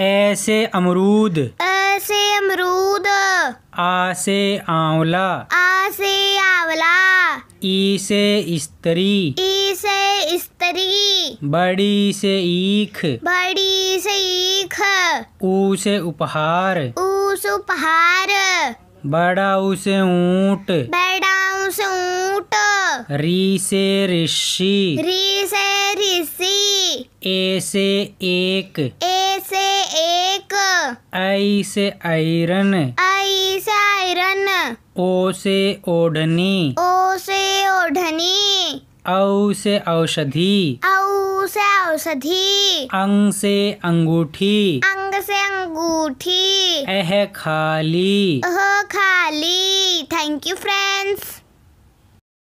ऐसे अमरूद ऐसे अमरूद आसे आंवला आसे आंवला ईसे स्त्री ईसे स्त्री बड़ी से ईख बड़ी से ईख ऊसे उपहार ऊस उपहार बड़ा उसे ऊंट बड़ा उसे ऊंट री से ऋषि री से ऋषि ए से एक ए से एक आई से आयरन आई से आयरन ओ से ओढ़नी ओ से ओढ़नी औ से औषधि औ से औषधि अंग से अंगूठी अंग से अंगूठी अह खाली अह खाली थैंक यू फ्रेंड्स